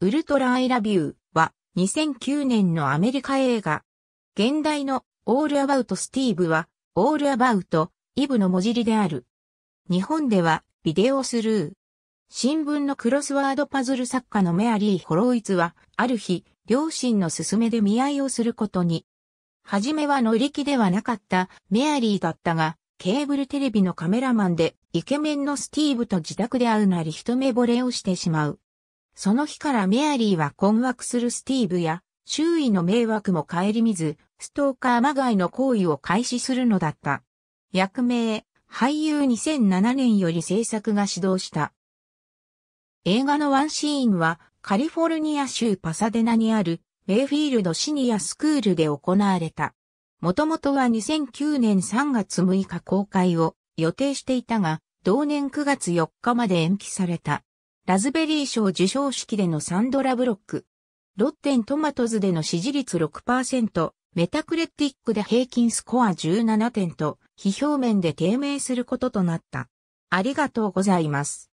ウルトラ・アイ・ラビューは2009年のアメリカ映画。現代のオール・アバウト・スティーブはオール・アバウト、イブの文字りである。日本ではビデオスルー。新聞のクロスワードパズル作家のメアリー・ホロウイツはある日、両親の勧めで見合いをすることに。はじめは乗り気ではなかったメアリーだったが、ケーブルテレビのカメラマンでイケメンのスティーブと自宅で会うなり一目惚れをしてしまう。その日からメアリーは困惑するスティーブや、周囲の迷惑も顧みず、ストーカーまがいの行為を開始するのだった。役名、俳優2007年より制作が始動した。映画のワンシーンは、カリフォルニア州パサデナにある、メイフィールドシニアスクールで行われた。もともとは2009年3月6日公開を予定していたが、同年9月4日まで延期された。ラズベリー賞受賞式でのサンドラ・ブロック。ロッテントマトズでの支持率6%、メタクレティックで平均スコア17点と、非表面で低迷することとなった。ありがとうございます。